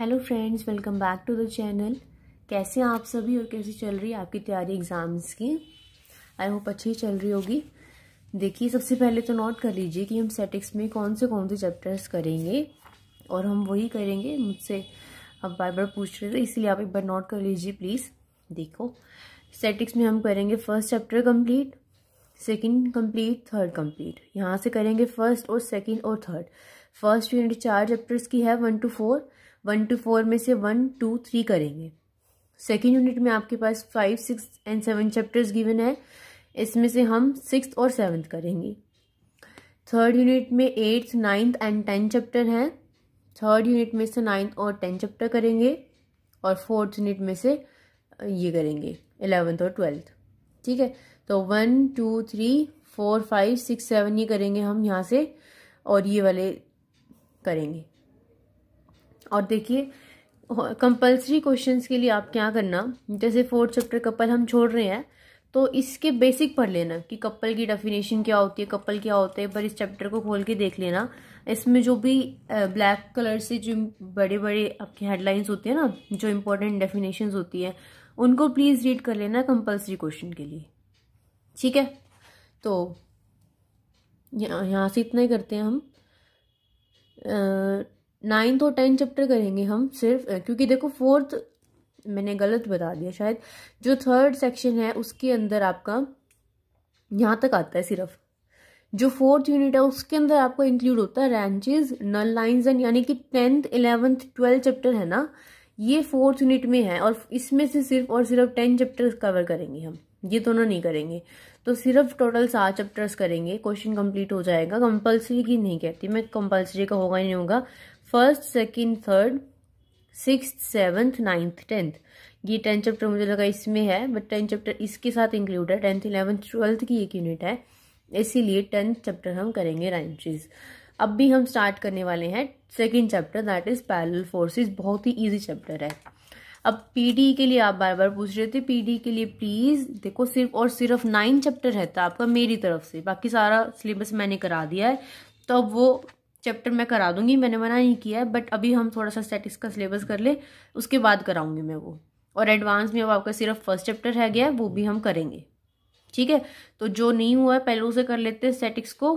Hello friends welcome back to the channel कैसे हैं आप सभी और कैसी चल रही है आपकी तैयारी एग्ज़ाम्स की आई होप अच्छी चल रही होगी देखिए सबसे पहले तो नोट कर लीजिए कि हम सेटिक्स में कौन से कौन से चैप्टर्स करेंगे और हम वही करेंगे मुझसे आप बार बार पूछ रहे थे इसलिए आप एक बार नोट कर लीजिए प्लीज़ देखो सेटिक्स में हम करेंगे first chapter complete second complete third complete यहाँ से करेंगे फर्स्ट और सेकेंड और थर्ड फर्स्ट यूनिट चार चैप्टर्स की है one two four one two four में से वन टू थ्री करेंगे सेकेंड यूनिट में आपके पास five six and seven chapters given है इसमें से हम सिक्स और सेवन्थ करेंगे थर्ड यूनिट में eighth ninth and tenth chapter हैं थर्ड यूनिट में से नाइन्थ और टेंथ चैप्टर करेंगे और फोर्थ यूनिट में से ये करेंगे एलेवेंथ और ट्वेल्थ ठीक है तो one two three four five six seven ये करेंगे हम यहाँ से और ये वाले करेंगे और देखिए कंपलसरी क्वेश्चंस के लिए आप क्या करना जैसे फोर्थ चैप्टर कपल हम छोड़ रहे हैं तो इसके बेसिक पढ़ लेना कि कपल की डेफिनेशन क्या होती है कपल क्या होते हैं पर इस चैप्टर को खोल के देख लेना इसमें जो भी ब्लैक कलर से जो बड़े बड़े आपके हेडलाइंस होते हैं ना जो इम्पोर्टेंट डेफिनेशन होती है उनको प्लीज़ रीड कर लेना कंपल्सरी क्वेश्चन के लिए ठीक है तो यहाँ से इतना ही करते हैं हम आ, नाइन्थ और टेंथ चैप्टर करेंगे हम सिर्फ क्योंकि देखो फोर्थ मैंने गलत बता दिया शायद जो थर्ड सेक्शन है उसके अंदर आपका यहाँ तक आता है सिर्फ जो फोर्थ यूनिट है उसके अंदर आपको इंक्लूड होता है रेंचेज नल लाइन्स एंड यानी कि टेंथ इलेवेंथ ट्वेल्थ चैप्टर है ना ये फोर्थ यूनिट में है और इसमें से सिर्फ और सिर्फ टेन चैप्टर्स कवर करेंगे हम ये दोनों नहीं करेंगे तो सिर्फ टोटल सात चैप्टर्स करेंगे क्वेश्चन कंप्लीट हो जाएगा कंपलसरी की नहीं कहती मैं कंपलसरी का होगा ही नहीं होगा first second third six seventh ninth tenth ये टेंथ चैप्टर मुझे लगा इसमें है बट टेंथ चैप्टर इसके साथ इंक्लूड है टेंथ इलेवंथ ट्वेल्थ की एक यूनिट है इसीलिए टेंथ चैप्टर हम करेंगे राइम ट्रीज अब भी हम स्टार्ट करने वाले हैं second chapter that is parallel forces बहुत ही ईजी चैप्टर है अब पीडी के लिए आप बार बार पूछ रहे थे पीडी के लिए प्लीज़ देखो सिर्फ और सिर्फ नाइन चैप्टर रहता था आपका मेरी तरफ से बाकी सारा सिलेबस मैंने करा दिया है तो अब वो चैप्टर मैं करा दूंगी मैंने मना नहीं किया है बट अभी हम थोड़ा सा स्टैटिक्स का सिलेबस कर ले उसके बाद कराऊंगी मैं वो और एडवांस में अब आपका सिर्फ फर्स्ट चैप्टर रह गया है वो भी हम करेंगे ठीक है तो जो नहीं हुआ है पहले उसे कर लेते हैं स्टैटिक्स को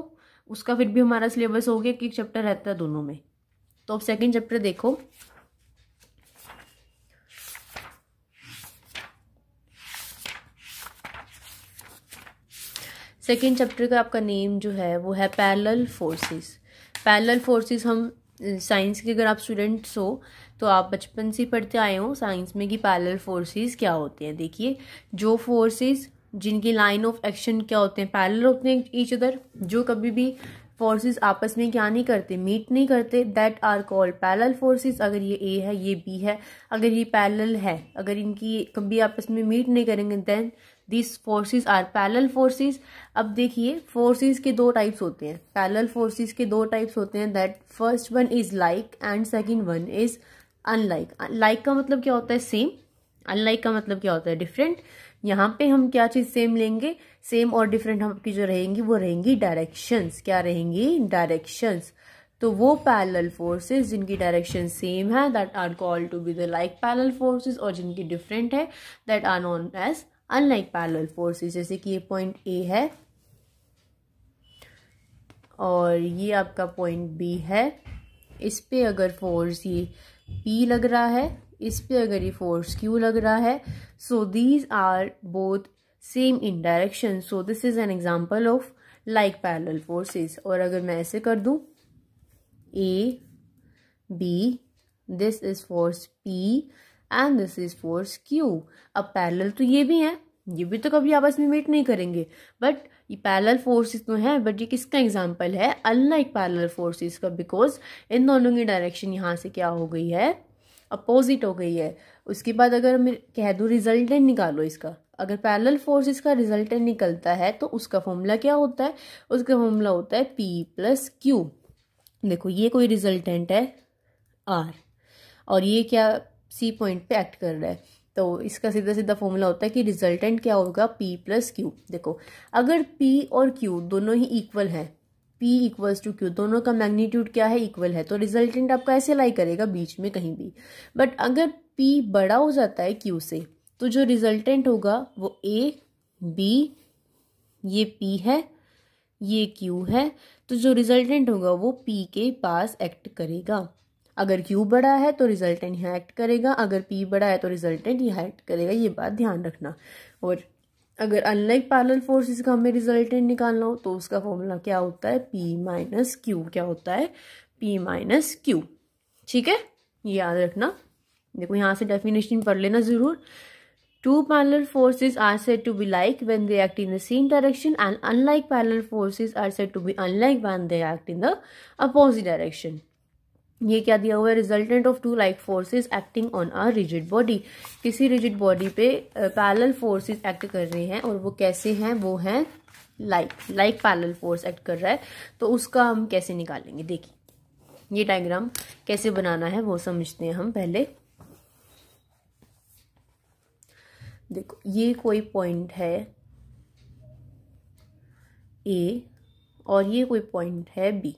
उसका फिर भी हमारा सिलेबस हो गया कि एक चैप्टर रहता है दोनों में तो अब सेकेंड चैप्टर देखो सेकेंड चैप्टर का आपका नेम जो है वो है पैरल फोर्सेस पैरल फोर्सेस हम साइंस के अगर आप स्टूडेंट्स हो तो आप बचपन से पढ़ते आए हो साइंस में कि पैरल फोर्सेस क्या होते हैं देखिए जो फोर्सेस जिनकी लाइन ऑफ एक्शन क्या होते हैं पैरल होते हैं ईच अदर जो कभी भी फोर्सेस आपस में क्या नहीं करते मीट नहीं करते that are called parallel forces अगर ये ए है ये बी है अगर ये पैरल है अगर इनकी कभी आपस में मीट नहीं करेंगे then this forces are parallel forces अब देखिए फोर्सेस के दो टाइप्स होते हैं पैरल फोर्सेस के दो टाइप्स होते हैं that first one is like and second one is unlike like का मतलब क्या होता है सेम अनलाइक का मतलब क्या होता है डिफरेंट यहाँ पे हम क्या चीज़ सेम लेंगे सेम और डिफरेंट हम आपकी जो रहेंगी वो रहेंगी डायरेक्शंस क्या रहेंगी डायरेक्शंस तो वो पैरेलल फोर्सेस जिनकी डायरेक्शन सेम है that are called to be the like parallel forces और जिनकी डिफरेंट है that are known as unlike parallel forces जैसे कि ये पॉइंट ए है और ये आपका पॉइंट बी है इस पे अगर फोर्स ये पी लग रहा है इस पे अगर ये फोर्स क्यू लग रहा है so these are both same in direction so this is an example of like parallel forces और अगर मैं ऐसे कर दूँ A B this is force P and this is force Q अब पैरल तो ये भी हैं ये भी तो कभी आपस में मीट नहीं करेंगे बट ये पैरल फोर्सेस तो हैं बट ये किसका एग्जाम्पल है अनलाइक पैरल फोर्सेस का बिकॉज इन दोनों की डायरेक्शन यहाँ से क्या हो गई है अपोजिट हो गई है उसके बाद अगर मैं कह दूँ रिजल्टेंट निकालो इसका अगर पैरल फोर्सेस का रिजल्टेंट निकलता है तो उसका फॉर्मूला क्या होता है उसका फॉर्मूला होता है पी प्लस क्यू देखो ये कोई रिजल्टेंट है आर और ये क्या सी पॉइंट पे एक्ट कर रहा है तो इसका सीधा सीधा फॉर्मूला होता है कि रिजल्टेंट क्या होगा पी प्लस क्यू देखो अगर पी और क्यू दोनों ही इक्वल है पी इक्वल्स टू क्यू दोनों का मैग्नीट्यूड क्या है इक्वल है तो रिजल्टेंट आपका ऐसे लाई करेगा बीच में कहीं भी बट अगर पी बड़ा हो जाता है क्यू से तो जो रिजल्टेंट होगा वो ए बी ये पी है ये क्यू है तो जो रिजल्टेंट होगा वो पी के पास एक्ट करेगा अगर Q बड़ा है तो रिजल्टेंट यहाँ एक्ट करेगा अगर P बड़ा है तो रिजल्टेंट यहाँ एक्ट करेगा ये बात ध्यान रखना और अगर अनलाइक पार्लर फोर्सेस का हमें रिजल्टेंट निकालना हो तो उसका फॉर्मूला क्या होता है P माइनस क्यू क्या होता है P माइनस क्यू ठीक है ये याद रखना देखो यहाँ से डेफिनेशन पढ़ लेना जरूर two parallel forces are said to be like when they act in the same direction and unlike parallel forces are said to be unlike when they act in the opposite direction ये क्या दिया हुआ है resultant of two like forces acting on a rigid body किसी rigid body पे parallel forces act कर रहे हैं और वो कैसे हैं वो हैं like like parallel force act कर रहा है तो उसका हम कैसे निकालेंगे देखिए ये डायग्राम कैसे बनाना है वो समझते हैं हम पहले देखो ये कोई पॉइंट है ए और ये कोई पॉइंट है बी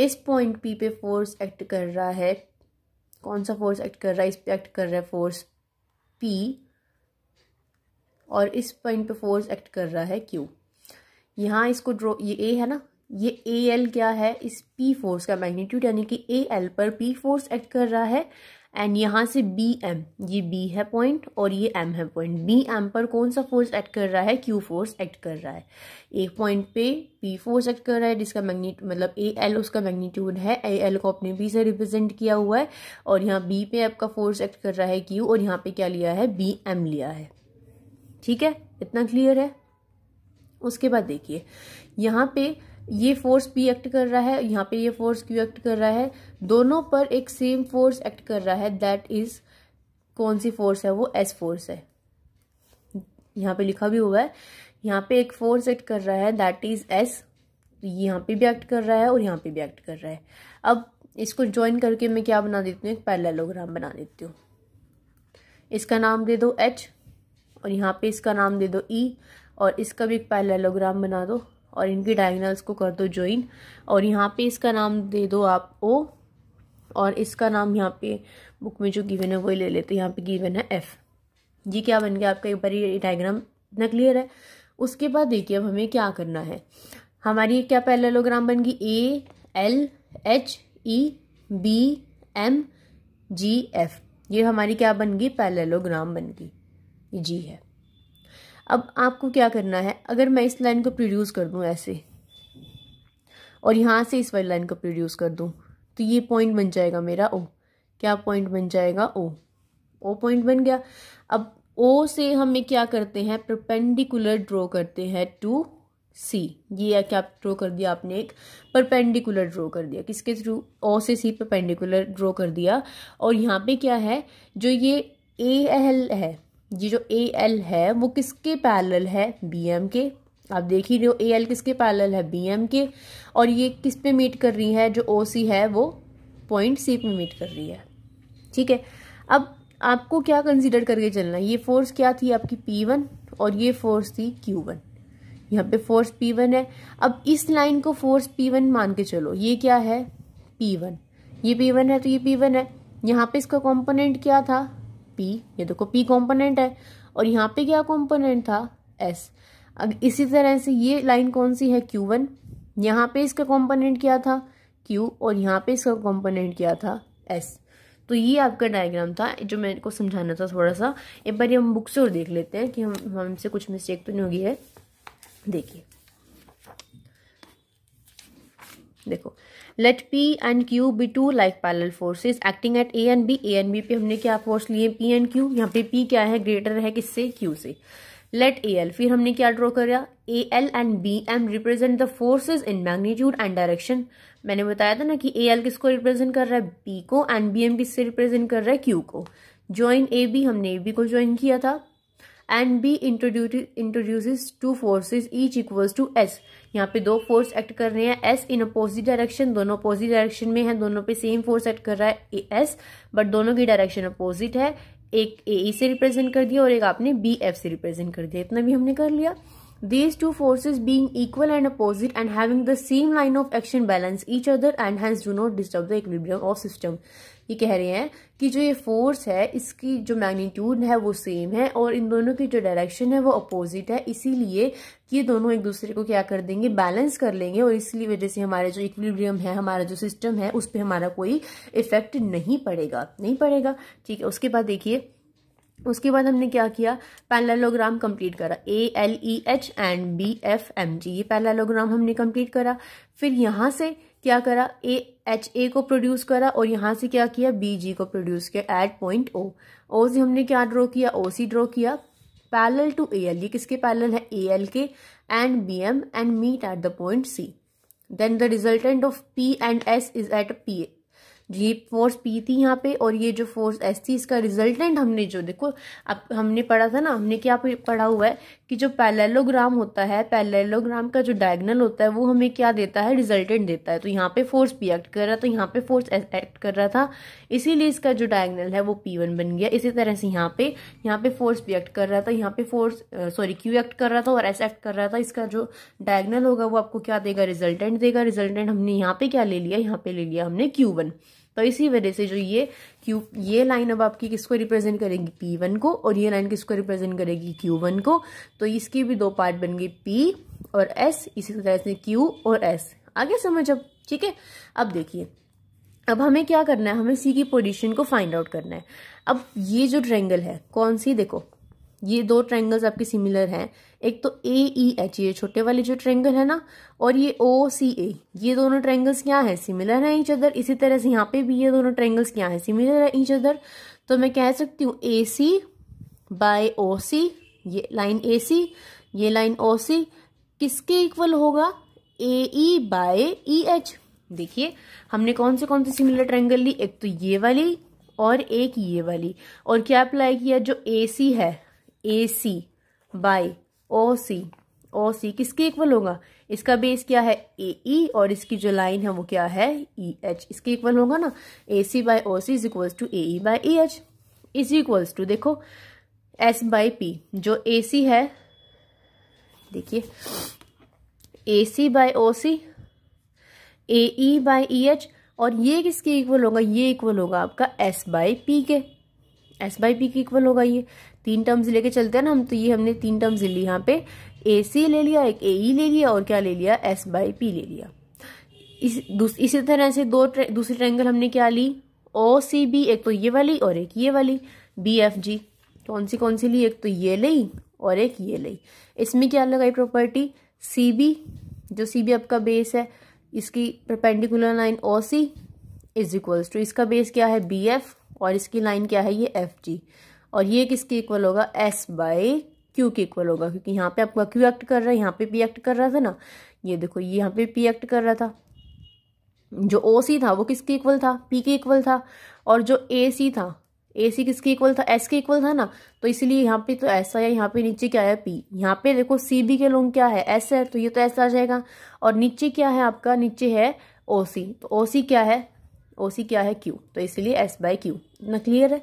इस पॉइंट पी पे फोर्स एक्ट कर रहा है कौन सा फोर्स एक्ट कर रहा है इस पे एक्ट कर रहा है फोर्स पी और इस पॉइंट पे फोर्स एक्ट कर रहा है क्यू यहाँ इसको ड्रॉ ये ए है ना ये ए एल क्या है इस पी फोर्स का मैग्नीट्यूड यानी कि ए एल पर पी फोर्स एक्ट कर रहा है एंड यहाँ से बी एम ये बी है पॉइंट और ये एम है पॉइंट बी एम पर कौन सा फोर्स एक्ट कर रहा है क्यू फोर्स एक्ट कर रहा है एक पॉइंट पे पी फोर्स एक्ट कर रहा है जिसका मैग्नीट मतलब ए एल उसका मैग्नीट्यूड है ए एल को अपने बी से रिप्रेजेंट किया हुआ है और यहाँ बी पे आपका फोर्स एक्ट कर रहा है क्यू और यहाँ पे क्या लिया है बी एम लिया है ठीक है इतना क्लियर है उसके बाद देखिए यहाँ पे ये फोर्स पी एक्ट कर रहा है यहाँ पे ये फोर्स क्यू एक्ट कर रहा है दोनों पर एक सेम फोर्स एक्ट कर रहा है दैट इज कौन सी फोर्स है वो एस फोर्स है यहाँ पे लिखा भी हुआ है यहाँ पे एक फोर्स एक्ट कर रहा है दैट इज एस यहाँ पे भी एक्ट कर रहा है और यहाँ पे भी एक्ट कर रहा है अब इसको ज्वाइन करके मैं क्या बना देती हूँ एक पैरेललोग्राम बना देती हूँ इसका नाम दे दो एच और यहाँ पे इसका नाम दे दो ई e, और इसका भी एक पैरेललोग्राम बना दो और इनकी डायगनल्स को कर दो ज्वाइन और यहाँ पे इसका नाम दे दो आप ओ और इसका नाम यहाँ पे बुक में जो गिवन है वही ले लेते हैं यहाँ पे गिवन है एफ़ ये क्या बन गया आपका एक बार ये डायग्राम इतना क्लियर है उसके बाद देखिए अब हमें क्या करना है हमारी क्या पहला बन गई A L H E B M G F ये हमारी क्या बन गई पैरेललोग्राम बन गई ये जी है अब आपको क्या करना है अगर मैं इस लाइन को प्रोड्यूस कर दूँ ऐसे और यहाँ से इस वाली लाइन को प्रोड्यूस कर दूँ तो ये पॉइंट बन जाएगा मेरा ओ क्या पॉइंट बन जाएगा ओ ओ पॉइंट बन गया अब ओ से हमें क्या करते हैं परपेंडिकुलर ड्रॉ करते हैं टू सी ये है क्या ड्रॉ कर दिया आपने एक परपेंडिकुलर ड्रॉ कर दिया किसके थ्रू ओ से सी परपेंडिकुलर ड्रॉ कर दिया और यहाँ पे क्या है जो ये ए एल है ये जो ए एल है वो किसके पैरल है बी एम के आप देख ही रहे हो ए एल किसके पैरल है बी एम के और ये किस पे मीट कर रही है जो ओ सी है वो पॉइंट सी पे मीट कर रही है ठीक है अब आपको क्या कंसिडर करके चलना ये फोर्स क्या थी आपकी पी वन और ये फोर्स थी क्यू वन यहाँ पे फोर्स पी वन है अब इस लाइन को फोर्स पी वन मान के चलो ये क्या है पी वन ये पी वन है तो ये पी वन है यहाँ पे इसका कॉम्पोनेंट क्या था पी ये देखो पी कॉम्पोनेंट है और यहाँ पे क्या कॉम्पोनेंट था एस अब इसी तरह से ये लाइन कौन सी है क्यू वन यहाँ पे इसका कॉम्पोनेंट क्या था क्यू और यहाँ पे इसका कॉम्पोनेंट क्या था एस तो ये आपका डायग्राम था जो मेरे को समझाना था थोड़ा सा एक बार हम बुक से और देख लेते हैं कि हम हमसे कुछ मिस्टेक तो नहीं होगी है देखिए देखो let P and Q be two like parallel forces acting at A and B A and B पे हमने क्या फोर्स लिए पी एंड क्यू यहाँ पे पी क्या है ग्रेटर है किससे क्यू से लेट ए एल फिर हमने क्या ड्रॉ करा A L and B M represent the forces in magnitude and direction मैंने बताया था ना कि ए एल किसको रिप्रेजेंट कर रहा है बी को एंड बी एम किससे रिप्रेजेंट कर रहा है क्यू को ज्वाइन ए बी हमने ए बी को ज्वाइन किया था and B introduce introduces two forces each equals to S यहाँ पे दो फोर्स एक्ट कर रहे हैं एस इन अपोजिट डायरेक्शन दोनों अपोजिट डायरेक्शन में है दोनों पे सेम फोर्स एक्ट कर रहा है एस बट दोनों की डायरेक्शन अपोजिट है एक ए ई e से रिप्रेजेंट कर दिया और एक आपने बी एफ से रिप्रेजेंट कर दिया इतना भी हमने कर लिया these two forces being equal and opposite and having the same line of action balance each other and hence do not disturb the equilibrium of system ये कह रहे हैं कि जो ये फोर्स है इसकी जो मैग्नीट्यूड है वो सेम है और इन दोनों की जो डायरेक्शन है वो अपोजिट है इसीलिए ये दोनों एक दूसरे को क्या कर देंगे बैलेंस कर लेंगे और इसलिए वजह से हमारे जो इक्विलिब्रियम है हमारा जो सिस्टम है उस पर हमारा कोई इफेक्ट नहीं पड़ेगा नहीं पड़ेगा ठीक है उसके बाद देखिए उसके बाद हमने क्या किया पैरेललोग्राम कंप्लीट करा A L E H and B F M G ये पैरेललोग्राम हमने कंप्लीट करा फिर यहाँ से क्या करा ए एच ए को प्रोड्यूस करा और यहाँ से क्या किया बी जी को प्रोड्यूस किया एट पॉइंट ओ ओ से हमने क्या ड्रॉ किया ओ सी ड्रॉ किया पैरल टू ए एल ये किसके पैरल है ए एल के and B M and meet at the point C then the resultant of P and S is at P A ये force P थी यहाँ पे और ये जो फोर्स एस थी इसका रिजल्टेंट हमने जो देखो अब हमने पढ़ा था ना हमने क्या पढ़ा हुआ है कि जो पैलेलोग्राम होता है पैलेलोग्राम का जो डायगनल होता है वो हमें क्या देता है रिजल्टेंट देता है तो यहाँ पे फोर्स पी एक्ट कर रहा तो यहाँ पे फोर्स एक्ट कर रहा था इसीलिए इसका जो डायगनल है वो पी वन बन गया इसी तरह से यहाँ पे यहाँ पे फोर्स पी एक्ट कर रहा था यहाँ पे फोर्स सॉरी क्यू एक्ट कर रहा था और एस एक्ट कर रहा था इसका जो डायगनल होगा वो आपको क्या देगा रिजल्टेंट देगा रिजल्टेंट हमने यहाँ पे क्या ले लिया यहाँ पे ले लिया हमने क्यू वन तो इसी वजह से जो ये क्यू ये लाइन अब आपकी किसको रिप्रेजेंट करेगी पी वन को और ये लाइन किसको रिप्रेजेंट करेगी क्यू वन को तो इसकी भी दो पार्ट बन गई पी और एस इसी तरह से क्यू और एस आगे समझ अब ठीक है अब देखिए अब हमें क्या करना है हमें सी की पोजिशन को फाइंड आउट करना है अब ये जो ट्रेंगल है कौन सी देखो ये दो ट्रेंगल्स आपके सिमिलर हैं एक तो ए ई एच ये छोटे वाले जो ट्रेंगल है ना और ये ओ सी ए ये दोनों ट्रेंगल्स क्या है सिमिलर है ईच अदर इसी तरह से यहाँ पे भी ये दोनों ट्रेंगल्स क्या है सिमिलर है ईच अदर तो मैं कह सकती हूँ ए सी बाय ओ सी ये लाइन ए सी ये लाइन ओ सी किसके इक्वल होगा ए ई बाय ई एच देखिए हमने कौन से कौन से सिमिलर ट्रेंगल ली एक तो ये वाली और एक ये वाली और क्या अप्लाई किया जो ए सी है ए सी बाय ओ सी ओ सी किसके इक्वल होगा इसका बेस क्या है ए ई e, और इसकी जो लाइन है वो क्या है ई e, एच इसके इक्वल होगा ना A C by O C is equal to A E by E H is equals to देखो एस बाई पी जो ए सी है देखिए A C by O C A E by E H और ये किसके equal होगा ये equal होगा आपका एस बाई पी के एस बाई पी की इक्वल होगा ये तीन टर्म्स लेके चलते हैं ना हम तो ये हमने तीन टर्म्स ली यहाँ पे ए सी ले लिया एक ए ई e ले लिया और क्या ले लिया एस बाई पी ले लिया इस इसी तरह से दो ट्रे, दूसरी ट्रैंगल हमने क्या ली ओ सी बी एक तो ये वाली और एक ये वाली बी एफ जी कौन सी कौन सी ली एक तो ये ली और एक ये ली इसमें क्या लगाई प्रॉपर्टी सी बी जो सी बी आपका बेस है इसकी perpendicular line O C is equals to इसका बेस क्या है बी एफ और इसकी लाइन क्या है ये एफ जी और ये किसके इक्वल होगा एस बाई क्यू के इक्वल होगा क्योंकि यहाँ पे आपका क्यू एक्ट कर रहा है यहाँ पे पी एक्ट कर रहा था ना ये देखो ये यहाँ पे पी एक्ट कर रहा था जो ओ सी था वो किसके इक्वल था पी के इक्वल था और जो ए सी था ए सी किसके इक्वल था एस के इक्वल था ना तो इसलिए यहाँ पे तो ऐसा है यहाँ पे नीचे क्या है पी यहाँ पे देखो सी बी के लोग क्या है एस है तो ये तो ऐसा आ जाएगा और नीचे क्या है आपका नीचे है ओ सी तो ओ सी क्या है ओ सी क्या है क्यू तो इसलिए एस बाई क्यू इतना क्लियर है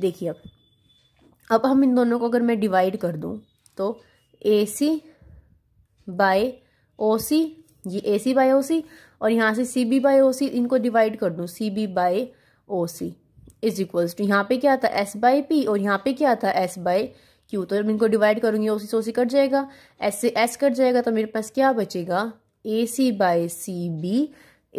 देखिए अब अब हम इन दोनों को अगर मैं डिवाइड कर दूं तो ए सी बाय ओ सी ये ए सी बाय ओ सी और यहाँ से सी बी बाय ओ सी इनको डिवाइड कर दूं C B by O C is equals to यहाँ पे क्या था एस बाई पी और यहाँ पे क्या था एस बाई क्यू तो जब इनको डिवाइड करूंगी ओ सी से ओ सी कट जाएगा एस से एस कट जाएगा तो मेरे पास क्या बचेगा A C by C B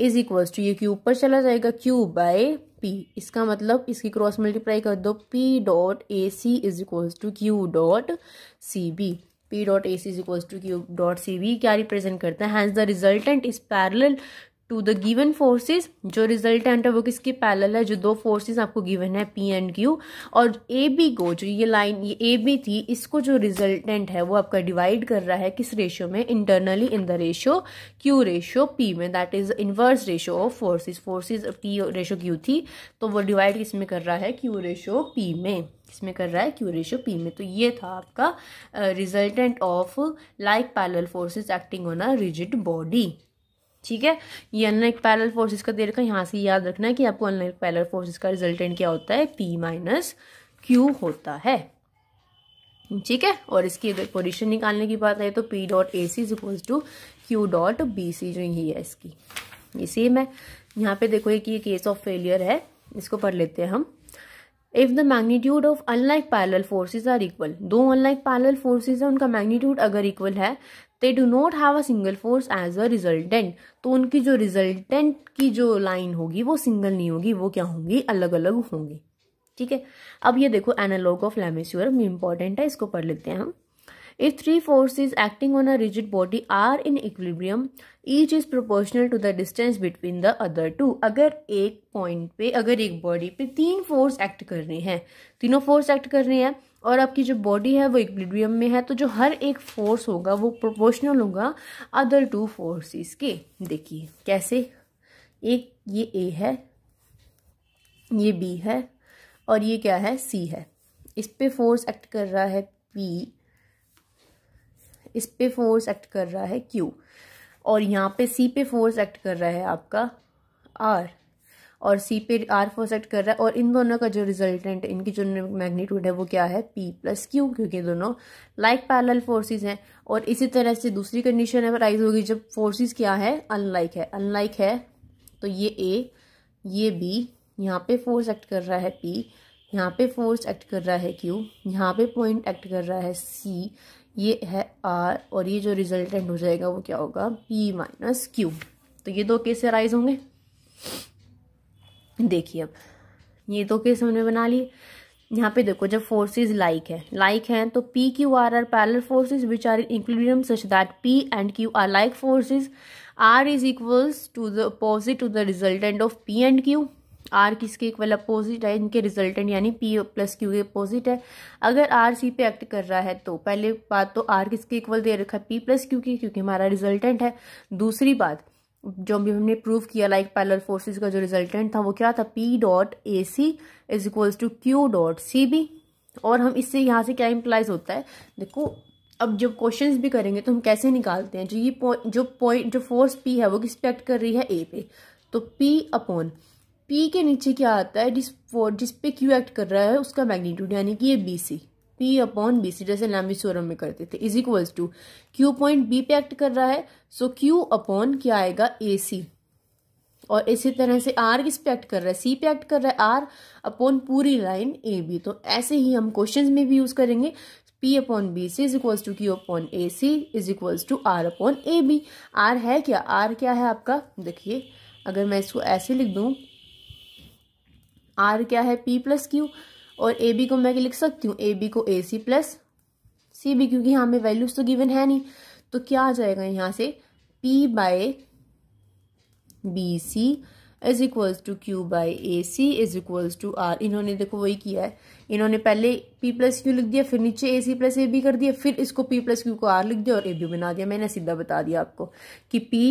is equals to ये क्यूब पर चला जाएगा क्यूब बाय पी इसका मतलब इसकी क्रॉस मल्टीप्लाई कर दो P dot A C is equals to Q dot C B P dot A C is equals to Q dot C B क्या रिप्रेजेंट करता है hence the resultant is parallel to the given forces जो resultant है वो किसके parallel है जो दो फोर्सेस आपको गिवन है पी एंड क्यू और ए बी को जो ये लाइन ये ए बी थी इसको जो रिजल्टेंट है वो आपका डिवाइड कर रहा है किस रेशियो में internally in the ratio Q ratio P में that is inverse ratio of forces forces P ratio Q थी तो वो डिवाइड किस में कर रहा है क्यू रेशियो पी में किसमें कर रहा है क्यू रेशियो पी में तो ये था आपका resultant of like parallel forces acting on a rigid body ठीक है ये अनलाइक पैरल फोर्सेज का दे रखा है यहाँ से याद रखना है कि आपको अनलाइक पैरल फोर्सेस का रिजल्टेंट क्या होता है पी माइनस क्यू होता है ठीक है और इसकी अगर पोजिशन निकालने की बात है तो P dot A C is to Q dot B C जो ही है इसकी ये सेम है यहाँ पे देखो कि ये केस ऑफ फेलियर है इसको पढ़ लेते हैं हम if the magnitude of unlike parallel forces are equal दो अनलाइक पैरल फोर्सेज है उनका मैग्नीट्यूड अगर इक्वल है they do not have a single force as a resultant तो उनकी जो रिजल्टेंट की जो लाइन होगी वो सिंगल नहीं होगी वो क्या होंगी अलग अलग होंगी ठीक है अब ये देखो एनालॉग ऑफ लेमेस्योर इंपॉर्टेंट है इसको पढ़ लेते हैं हम If three forces acting on a rigid body are in equilibrium, each is proportional to the distance between the other two. अगर एक पॉइंट पे अगर एक बॉडी पे तीन फोर्स एक्ट कर रहे हैं तीनों फोर्स एक्ट कर रहे हैं और आपकी जो बॉडी है वो इक्विलिब्रियम में है तो जो हर एक फोर्स होगा वो प्रोपोर्शनल होगा अदर टू फोर्सेस के देखिए कैसे एक ये ए है ये बी है और ये क्या है सी है इस पे फोर्स एक्ट कर रहा है पी इस पे फोर्स एक्ट कर रहा है क्यू और यहाँ पे सी पे फोर्स एक्ट कर रहा है आपका आर और सी पे आर एक्ट कर रहा है और इन दोनों का जो रिजल्टेंट इनकी जो मैग्नीट्यूड है वो क्या है पी प्लस क्यू क्योंकि दोनों लाइक पैरल फोर्सेज हैं और इसी तरह से दूसरी कंडीशन है राइज होगी जब फोर्सेज क्या है अनलाइक है अनलाइक है तो ये ए ये बी यहाँ पे फोर्स एक्ट कर रहा है पी यहाँ पे फोर्स एक्ट कर रहा है क्यू यहाँ पे पॉइंट एक्ट कर रहा है सी ये है आर और ये जो रिजल्टेंट हो जाएगा वो क्या होगा पी माइनस क्यू तो ये दो केस राइज होंगे देखिए अब ये तो केस हमने बना लिए यहाँ पे देखो जब फोर्सेस लाइक है लाइक हैं तो P Q R are parallel forces which are in equilibrium such that P and Q are like forces are is equals to the opposite to the resultant of P and Q R किसके equal opposite है इनके resultant यानी P plus Q के opposite है अगर R C पे act कर रहा है तो पहले बात तो आर किसके इक्वल दे रखा है पी प्लस क्यू की क्योंकि हमारा रिजल्टेंट है दूसरी बात जो भी हमने प्रूव किया लाइक पैरल फोर्सेस का जो रिजल्टेंट था वो क्या था P dot A C is equals to Q dot C B और हम इससे यहाँ से क्या इम्प्लाइज होता है देखो अब जब क्वेश्चन भी करेंगे तो हम कैसे निकालते हैं जो ये जो पॉइंट जो फोर्स पी है वो किस पे एक्ट कर रही है ए पे तो पी अपॉन पी के नीचे क्या आता है जिस जिस पे क्यू एक्ट कर रहा है उसका मैग्नीट्यूड यानी कि ये B C P upon B C जैसे लैम्बिसोरम में करते थे is equals to Q point B पे एक्ट कर रहा है सो क्यू अपॉन क्या आएगा ए सी और इसी तरह से आर किस पे एक्ट कर रहा है सी पे एक्ट कर रहा है आर अपॉन पूरी लाइन ए बी तो ऐसे ही हम क्वेश्चन में भी यूज करेंगे P upon B C is equals to Q upon A C is equals to R upon A B R है क्या आर क्या है आपका देखिए अगर मैं इसको ऐसे लिख दू आर क्या है पी प्लस क्यू और ए बी को मैं लिख सकती हूँ ए बी को ए सी प्लस सी बी क्योंकि यहाँ पे वैल्यूज तो गिवन है नहीं तो क्या आ जाएगा यहाँ से P by B C is equals to Q by A C is equals to R इन्होंने देखो वही किया है इन्होंने पहले पी प्लस क्यू लिख दिया फिर नीचे ए सी प्लस ए बी कर दिया फिर इसको पी प्लस क्यू को आर लिख दिया और ए बी बना दिया मैंने सीधा बता दिया आपको कि P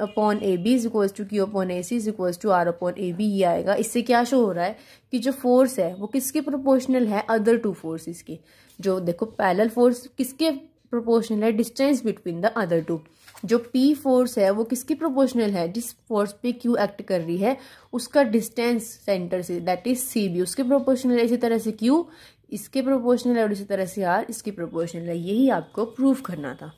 upon A B is equals to Q upon A C is equals to R upon A B ये आएगा इससे क्या शो हो रहा है कि जो फोर्स है वो किसके प्रोपोर्शनल है अदर टू फोर्सेस के जो देखो पैरल फोर्स किसके प्रोपोर्शनल है distance between the other two जो पी फोर्स है वो किसकी प्रोपोर्शनल है जिस फोर्स पे क्यू एक्ट कर रही है उसका डिस्टेंस सेंटर से दैट इज सी बी उसके प्रोपोर्शनल है इसी तरह से क्यू इसके प्रोपोर्शनल है और इसी तरह से आर इसके प्रोपोर्शनल है यही आपको प्रूव करना था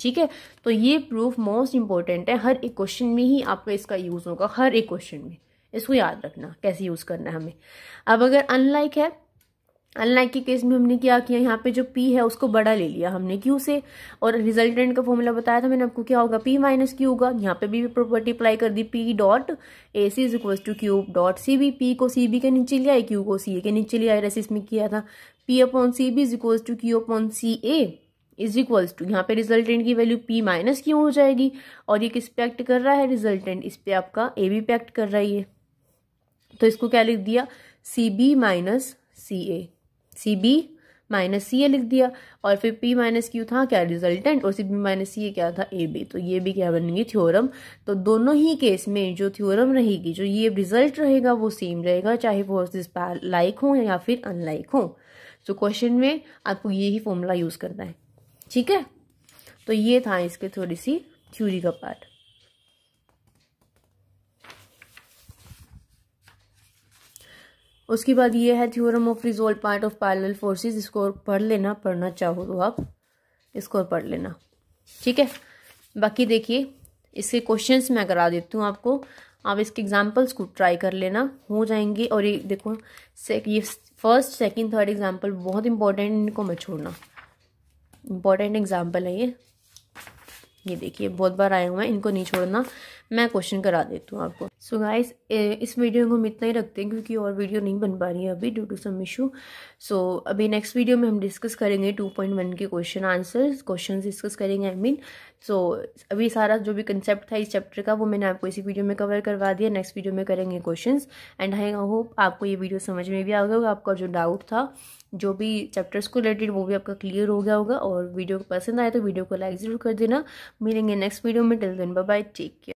ठीक है तो ये प्रूफ मोस्ट इंपॉर्टेंट है हर एक क्वेश्चन में ही आपको इसका यूज़ होगा हर एक क्वेश्चन में इसको याद रखना कैसे यूज़ करना है हमें अब अगर अनलाइक है अनलाइक के केस में हमने क्या किया यहाँ पे जो पी है उसको बड़ा ले लिया हमने क्यू से और रिजल्टेंट का फॉर्मूला बताया था मैंने आपको क्या होगा पी माइनस क्यू होगा यहाँ पे भी प्रॉपर्टी अप्लाई कर दी P dot A C is equal to Q dot C B P को सी बी के नीचे लिया है क्यू को सी ए के नीचे लिया है रेसिस में किया था P upon C B is equal to Q upon C A is equals to यहाँ पे रिजल्टेंट की वैल्यू पी माइनस क्यों हो जाएगी और ये किस पे एक्ट कर रहा है रिजल्टेंट इस पर आपका ए बी पे एक्ट कर रहा है ये तो इसको क्या लिख दिया C B minus C A C B minus C A लिख दिया और फिर पी माइनस क्यू था क्या रिजल्टेंट और सी बी माइनस सी ए क्या था ए बी तो ये भी क्या बनेंगे थ्योरम तो दोनों ही केस में जो थ्योरम रहेगी जो ये रिजल्ट रहेगा वो सेम रहेगा चाहे फोर्सेस लाइक हों या फिर अनलाइक हों तो क्वेश्चन में आपको यही फॉर्मूला यूज़ करना है ठीक है तो ये था इसके थोड़ी सी थ्यूरी का पार्ट उसके बाद ये है theorem of resolve part of parallel forces इसको पढ़ लेना पढ़ना चाहो तो आप इसको पढ़ लेना ठीक है बाकी देखिए इसके क्वेश्चंस मैं करा देती हूँ आपको आप इसके एग्जाम्पल्स को ट्राई कर लेना हो जाएंगे और ये देखो ये फर्स्ट सेकंड थर्ड एग्जाम्पल बहुत इंपॉर्टेंट इनको मैं छोड़ना इम्पॉर्टेंट एग्जाम्पल है ये ये देखिए बहुत बार आए हुए हैं इनको नहीं छोड़ना मैं क्वेश्चन करा देती हूँ आपको सो so गाइस इस वीडियो को हम इतना ही रखते हैं क्योंकि और वीडियो नहीं बन पा रही है अभी due to some issue so अभी नेक्स्ट वीडियो में हम डिस्कस करेंगे 2.1 के क्वेश्चन आंसर्स क्वेश्चन डिस्कस करेंगे आई मीन सो अभी सारा जो भी कंसेप्ट था इस चैप्टर का वो मैंने आपको इसी वीडियो में कवर करवा दिया नेक्स्ट वीडियो में करेंगे क्वेश्चन एंड आई होप आपको ये वीडियो समझ में भी आ गया होगा आपका जो डाउट था जो भी चैप्टर्स को रिलेटेड वो भी आपका क्लियर हो गया होगा और वीडियो को पसंद आए तो वीडियो को लाइक ज़रूर कर देना मिलेंगे नेक्स्ट वीडियो में till then bye take care